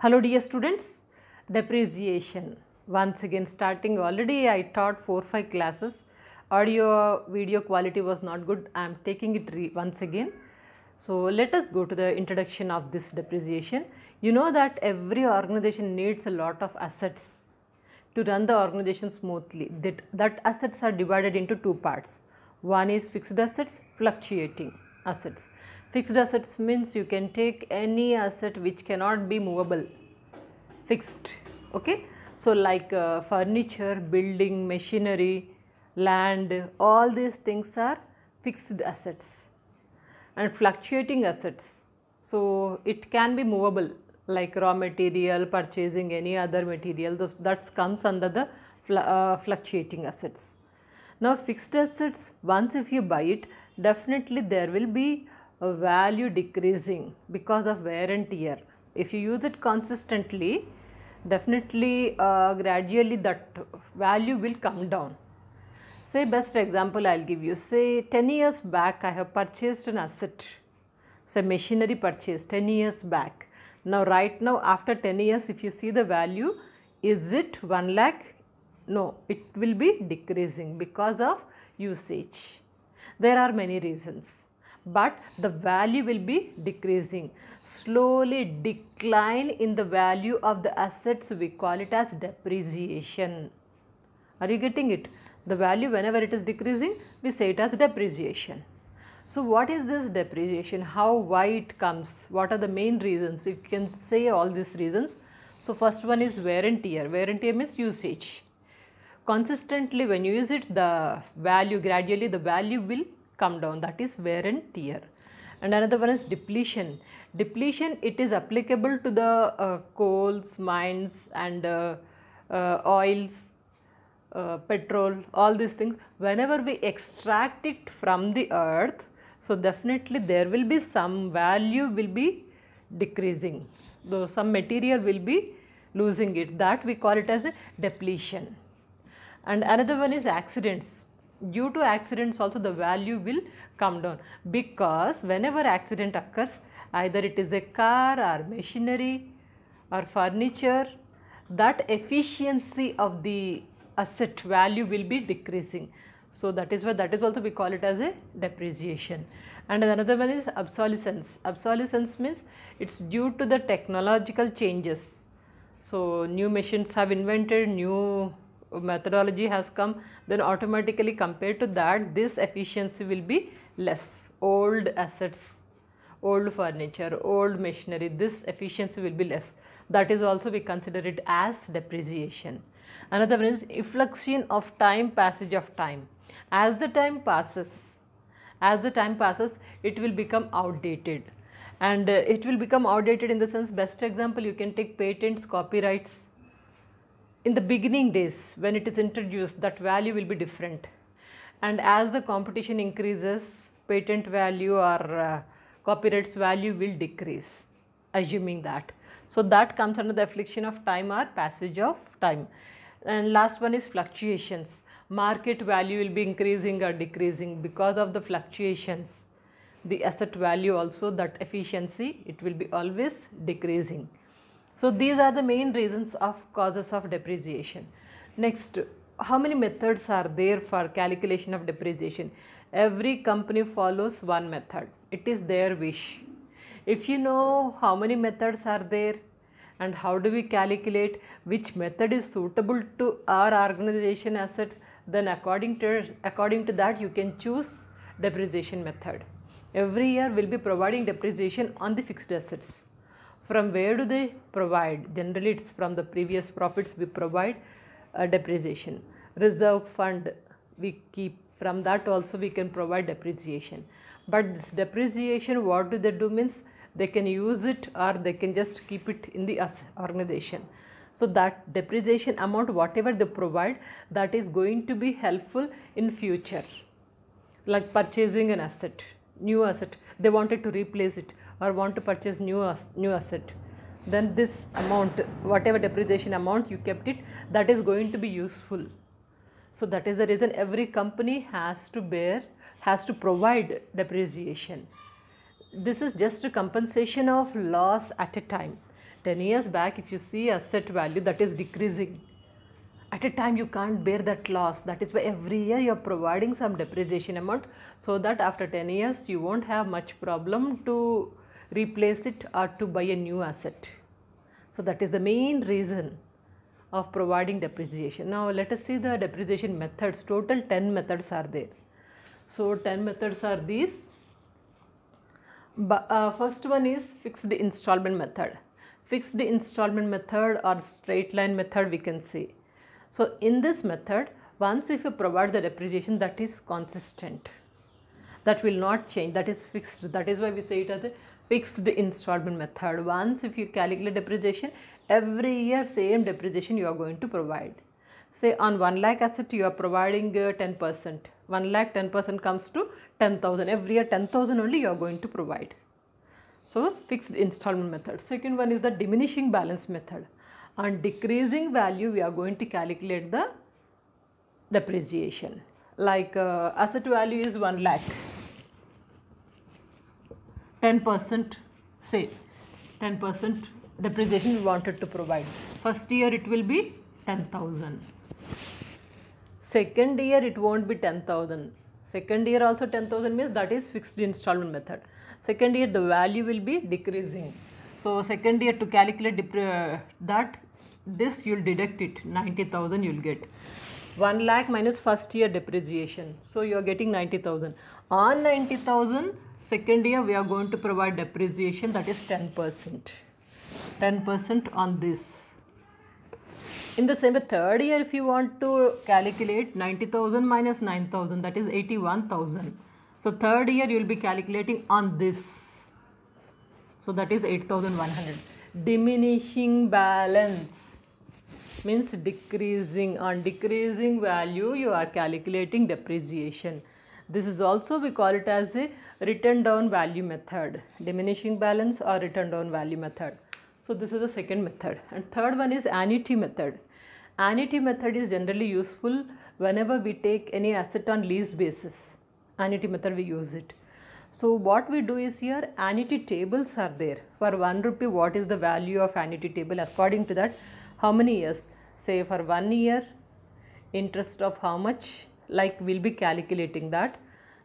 Hello dear students, depreciation. Once again starting already I taught 4-5 classes. Audio video quality was not good. I am taking it once again. So let us go to the introduction of this depreciation. You know that every organization needs a lot of assets to run the organization smoothly. That, that assets are divided into two parts. One is fixed assets fluctuating assets. Fixed assets means you can take any asset which cannot be movable, fixed, okay. So, like uh, furniture, building, machinery, land, all these things are fixed assets and fluctuating assets. So, it can be movable like raw material, purchasing any other material those, that comes under the fl uh, fluctuating assets. Now, fixed assets once if you buy it definitely there will be a value decreasing because of wear and tear. If you use it consistently, definitely uh, gradually that value will come down. Say best example I will give you, say 10 years back I have purchased an asset, say machinery purchase 10 years back. Now right now after 10 years if you see the value, is it 1 lakh? No, it will be decreasing because of usage. There are many reasons but the value will be decreasing. Slowly decline in the value of the assets we call it as depreciation. Are you getting it? The value whenever it is decreasing we say it as depreciation. So what is this depreciation? How, why it comes? What are the main reasons? You can say all these reasons. So first one is wear and tear. Wear and tear means usage consistently when you use it the value gradually the value will come down that is wear and tear and another one is depletion depletion it is applicable to the uh, coals mines and uh, uh, oils uh, petrol all these things whenever we extract it from the earth so definitely there will be some value will be decreasing though some material will be losing it that we call it as a depletion and another one is accidents due to accidents also the value will come down because whenever accident occurs either it is a car or machinery or furniture that efficiency of the asset value will be decreasing. So, that is why that is also we call it as a depreciation and another one is obsolescence. Obsolescence means it is due to the technological changes. So, new machines have invented, new methodology has come then automatically compared to that this efficiency will be less old assets old furniture old machinery this efficiency will be less that is also we consider it as depreciation another one is effluxion of time passage of time as the time passes as the time passes it will become outdated and uh, it will become outdated in the sense best example you can take patents copyrights in the beginning days when it is introduced that value will be different and as the competition increases patent value or uh, copyrights value will decrease assuming that. So that comes under the affliction of time or passage of time. And last one is fluctuations. Market value will be increasing or decreasing because of the fluctuations. The asset value also that efficiency it will be always decreasing. So these are the main reasons of causes of depreciation. Next, how many methods are there for calculation of depreciation? Every company follows one method. It is their wish. If you know how many methods are there and how do we calculate which method is suitable to our organization assets, then according to, according to that you can choose depreciation method. Every year we will be providing depreciation on the fixed assets. From where do they provide? Generally, it's from the previous profits we provide a uh, depreciation. Reserve fund we keep from that also we can provide depreciation. But this depreciation what do they do means they can use it or they can just keep it in the organization. So that depreciation amount whatever they provide that is going to be helpful in future like purchasing an asset, new asset, they wanted to replace it or want to purchase new uh, new asset then this amount whatever depreciation amount you kept it that is going to be useful so that is the reason every company has to bear has to provide depreciation this is just a compensation of loss at a time 10 years back if you see asset value that is decreasing at a time you can't bear that loss that is why every year you are providing some depreciation amount so that after 10 years you won't have much problem to replace it or to buy a new asset. So that is the main reason of providing depreciation. Now let us see the depreciation methods, total 10 methods are there. So 10 methods are these. But, uh, first one is fixed installment method. Fixed installment method or straight line method we can say. So in this method, once if you provide the depreciation that is consistent, that will not change, that is fixed, that is why we say it as a fixed installment method. Once if you calculate depreciation, every year same depreciation you are going to provide. Say on 1 lakh asset you are providing 10%. Uh, 1 lakh 10% comes to 10,000. Every year 10,000 only you are going to provide. So fixed installment method. Second one is the diminishing balance method. On decreasing value we are going to calculate the depreciation. Like uh, asset value is 1 lakh 10% say 10% depreciation we wanted to provide. First year it will be 10,000. Second year it won't be 10,000. Second year also 10,000 means that is fixed installment method. Second year the value will be decreasing. So second year to calculate that this you will deduct it 90,000 you will get. 1 lakh minus first year depreciation. So you are getting 90,000. On 90,000 Second year we are going to provide depreciation that is 10%. 10% on this. In the same third year if you want to calculate 90,000 minus 9,000 that is 81,000. So third year you will be calculating on this. So that is 8,100. Diminishing balance means decreasing on decreasing value you are calculating depreciation. This is also we call it as a written down value method, diminishing balance or written down value method. So this is the second method. And third one is annuity method. Annuity method is generally useful whenever we take any asset on lease basis. Annuity method we use it. So what we do is here annuity tables are there. For 1 rupee what is the value of annuity table according to that how many years say for 1 year interest of how much like we'll be calculating that.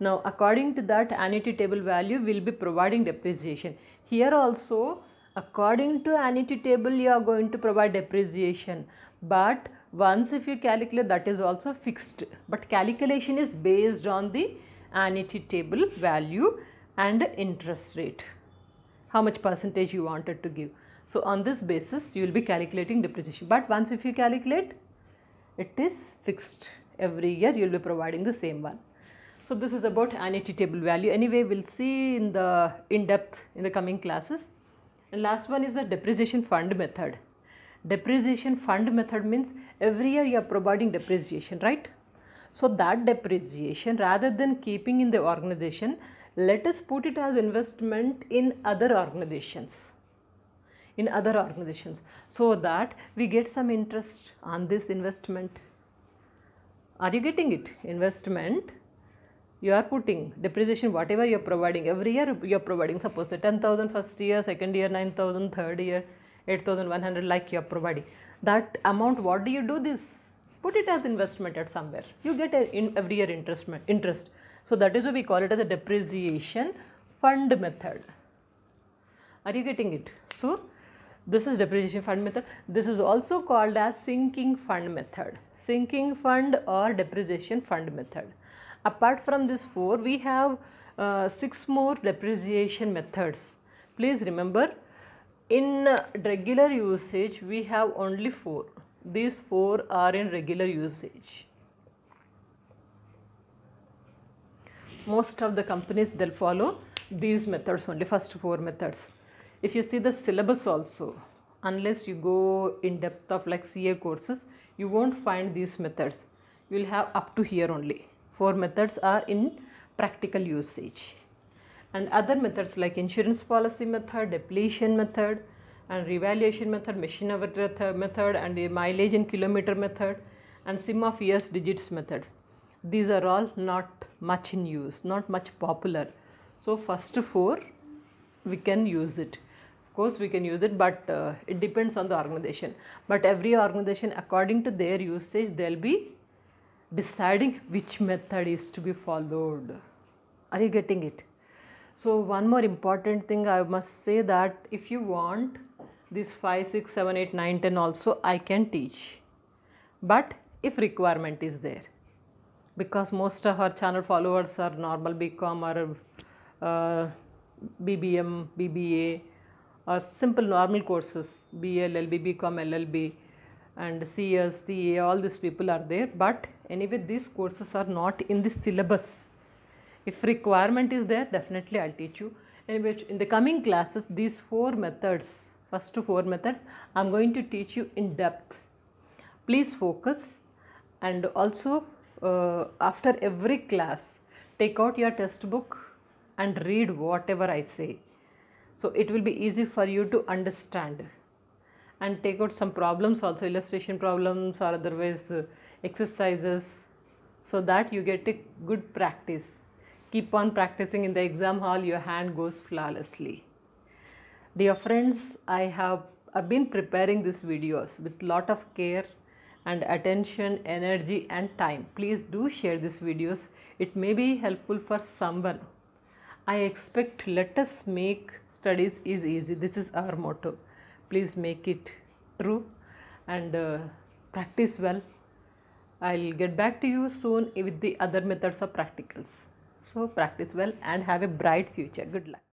Now according to that annuity table value we'll be providing depreciation. Here also according to annuity table you are going to provide depreciation but once if you calculate that is also fixed but calculation is based on the annuity table value and interest rate how much percentage you wanted to give. So on this basis you will be calculating depreciation but once if you calculate it is fixed every year you will be providing the same one. So this is about annuity table value. Anyway, we'll see in the in-depth in the coming classes. And last one is the depreciation fund method. Depreciation fund method means every year you are providing depreciation, right? So that depreciation rather than keeping in the organization, let us put it as investment in other organizations in other organizations so that we get some interest on this investment are you getting it? Investment, you are putting depreciation, whatever you are providing, every year you are providing, suppose 10,000 first year, second year, 9,000, third year, 8,100 like you are providing. That amount, what do you do this? Put it as investment at somewhere. You get a, in every year interest, interest. So that is why we call it as a depreciation fund method. Are you getting it? So this is depreciation fund method. This is also called as sinking fund method sinking fund or depreciation fund method. Apart from these four, we have uh, six more depreciation methods. Please remember, in regular usage, we have only four. These four are in regular usage. Most of the companies, they'll follow these methods only, first four methods. If you see the syllabus also, unless you go in depth of like CA courses you won't find these methods you will have up to here only four methods are in practical usage and other methods like insurance policy method depletion method and revaluation method machine hour method and mileage and kilometer method and sim of years digits methods these are all not much in use not much popular so first four we can use it course we can use it but uh, it depends on the organization but every organization according to their usage they'll be deciding which method is to be followed are you getting it so one more important thing i must say that if you want this 5 6 7 8 9 10 also i can teach but if requirement is there because most of our channel followers are normal bcom or uh, bbm bba or uh, simple normal courses BL, LB, BCom, LLB and CS, CA all these people are there but anyway these courses are not in the syllabus. If requirement is there definitely I will teach you. Anyway in the coming classes these four methods, first four methods I am going to teach you in depth. Please focus and also uh, after every class take out your textbook and read whatever I say. So it will be easy for you to understand and take out some problems also illustration problems or otherwise uh, exercises so that you get a good practice. Keep on practicing in the exam hall your hand goes flawlessly. Dear friends, I have I've been preparing these videos with lot of care and attention, energy and time. Please do share these videos. It may be helpful for someone. I expect let us make studies is easy. This is our motto. Please make it true and uh, practice well. I'll get back to you soon with the other methods of practicals. So practice well and have a bright future. Good luck.